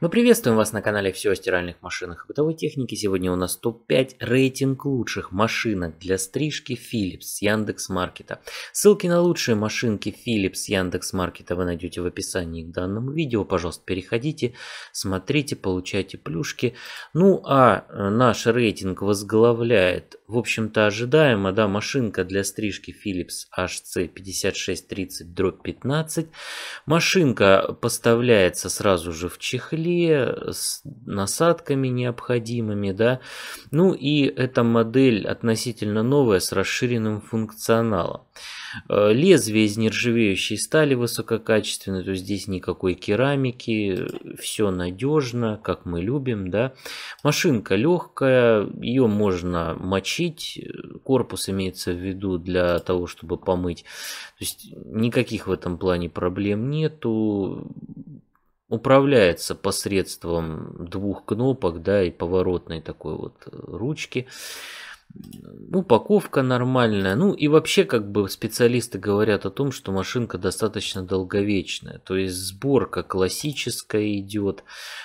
Мы приветствуем вас на канале «Все о стиральных машинах и бытовой технике». Сегодня у нас топ-5 рейтинг лучших машинок для стрижки Philips Яндекс Маркета. Ссылки на лучшие машинки Philips Яндекс Маркета вы найдете в описании к данному видео. Пожалуйста, переходите, смотрите, получайте плюшки. Ну а э, наш рейтинг возглавляет, в общем-то, ожидаемо, да, машинка для стрижки Philips HC 5630-15. Машинка поставляется сразу же в чехле крыле, с насадками необходимыми, да. Ну и эта модель относительно новая с расширенным функционалом. Э, Лезвие из нержавеющей стали высококачественное, то есть здесь никакой керамики, все надежно, как мы любим, да. Машинка легкая, ее можно мочить, корпус имеется в виду для того, чтобы помыть. То есть никаких в этом плане проблем нету, управляется посредством двух кнопок, да, и поворотной такой вот э, ручки. Упаковка нормальная. Ну и вообще, как бы специалисты говорят о том, что машинка достаточно долговечная. То есть сборка классическая идет,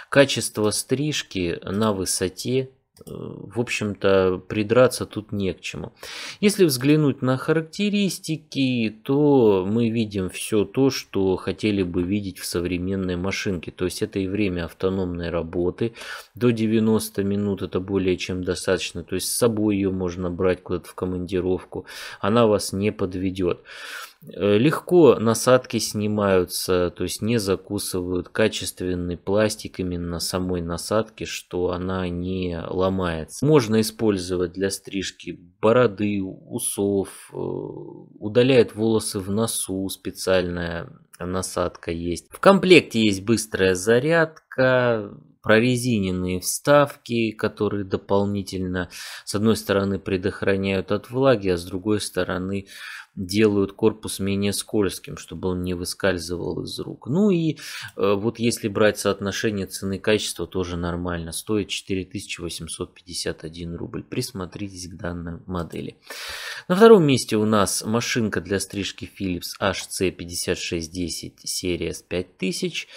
качество стрижки на высоте, Э, в общем-то, придраться тут не к чему. Если взглянуть на характеристики, то мы видим все то, что хотели бы видеть в современной машинке. То есть это и время автономной работы. До 90 минут это более чем достаточно. То есть с собой ее можно брать куда-то в командировку. Она вас не подведет. Э, легко насадки снимаются, то есть не закусывают качественный пластик именно самой насадки, что она не ломается. Можно использовать для стрижки бороды, усов, э, удаляет волосы в носу, специальная насадка есть. В комплекте есть быстрая зарядка, прорезиненные вставки, которые дополнительно, с одной стороны, предохраняют от влаги, а с другой стороны, делают корпус менее скользким, чтобы он не выскальзывал из рук. Ну и э, вот если брать соотношение цены и качества, тоже нормально. Стоит 4851 рубль. Присмотритесь к данной модели. На втором месте у нас машинка для стрижки Philips HC5610 серия с 5000.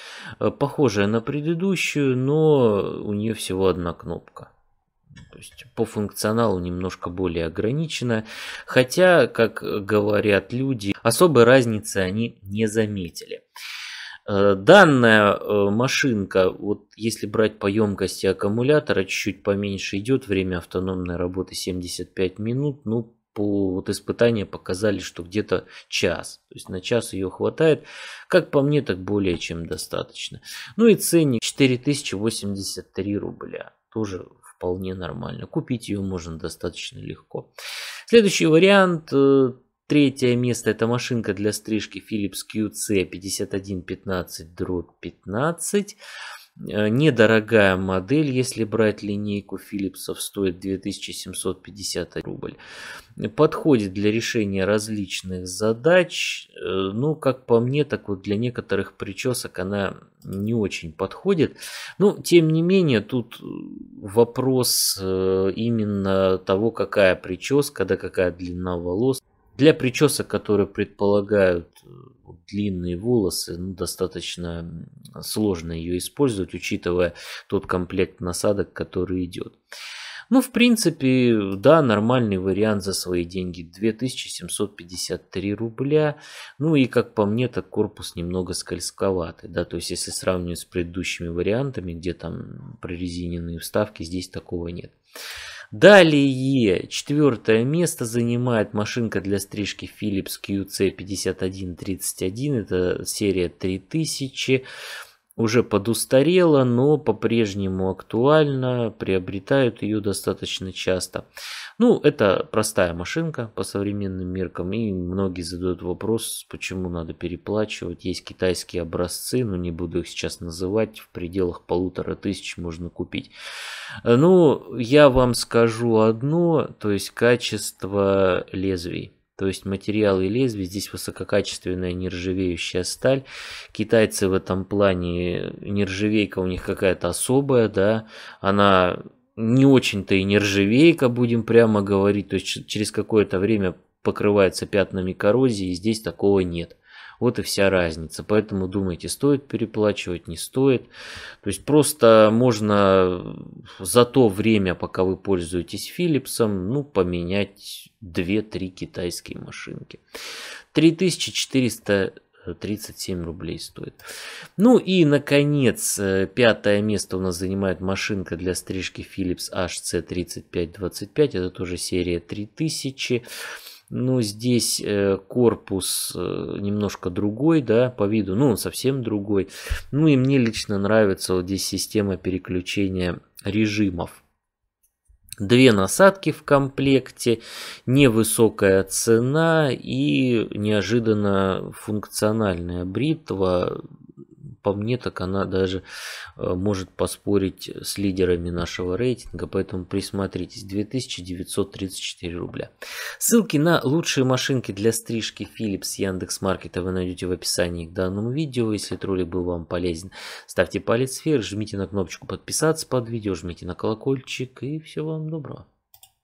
Э, похожая на предыдущую, но но у нее всего одна кнопка. То есть по функционалу немножко более ограничено, хотя, как говорят люди, особой разницы они не заметили. Э, данная э, машинка, вот если брать по емкости аккумулятора, чуть-чуть поменьше идет, время автономной работы 75 минут, ну по вот испытания показали, что где-то час. То есть на час ее хватает. Как по мне, так более чем достаточно. Ну и ценник 4083 рубля. Тоже вполне нормально. Купить ее можно достаточно легко. Следующий вариант э, Третье место это машинка для стрижки Philips QC 5115 15. Э, недорогая модель, если брать линейку Филлипсов, стоит 2750 рубль. Подходит для решения различных задач. Э, ну, как по мне, так вот для некоторых причесок она не очень подходит. Ну, тем не менее, тут э, вопрос именно того, какая прическа, да какая длина волос. Для причесок, которые предполагают э, длинные волосы, ну, достаточно сложно ее использовать, учитывая тот комплект насадок, который идет. Ну, в принципе, да, нормальный вариант за свои деньги. 2753 рубля. Ну и, как по мне, так корпус немного скользковатый. Да, то есть, если сравнивать с предыдущими вариантами, где там прорезиненные вставки, здесь такого нет. Далее четвертое место занимает машинка для стрижки Philips QC5131. Это серия 3000 уже подустарела, но по-прежнему актуальна, приобретают ее достаточно часто. Ну, это простая машинка по современным меркам, и многие задают вопрос, почему надо переплачивать. Есть китайские образцы, но не буду их сейчас называть, в пределах полутора тысяч можно купить. Ну, я вам скажу одно, то есть качество лезвий то есть материалы и лезвие, здесь высококачественная нержавеющая сталь. Китайцы в этом плане, нержавейка у них какая-то особая, да, она не очень-то и нержавейка, будем прямо говорить, то есть через какое-то время покрывается пятнами коррозии, и здесь такого нет. Вот и вся разница. Поэтому думайте, стоит переплачивать, не стоит. То есть просто можно за то время, пока вы пользуетесь Philipsом, ну, поменять 2-3 китайские машинки. 3400 37 рублей стоит. Ну и, наконец, э, пятое место у нас занимает машинка для стрижки Philips HC3525. Это тоже серия 3000. Ну здесь э, корпус э, немножко другой, да, по виду, ну, он совсем другой. Ну и мне лично нравится вот здесь система переключения режимов. Две насадки в комплекте, невысокая цена и неожиданно функциональная бритва по мне, так она даже э, может поспорить с лидерами нашего рейтинга, поэтому присмотритесь. 2934 рубля. Ссылки на лучшие машинки для стрижки Philips Яндекс.Маркета вы найдете в описании к данному видео. Если этот был вам полезен, ставьте палец вверх, жмите на кнопочку подписаться под видео, жмите на колокольчик и всего вам доброго.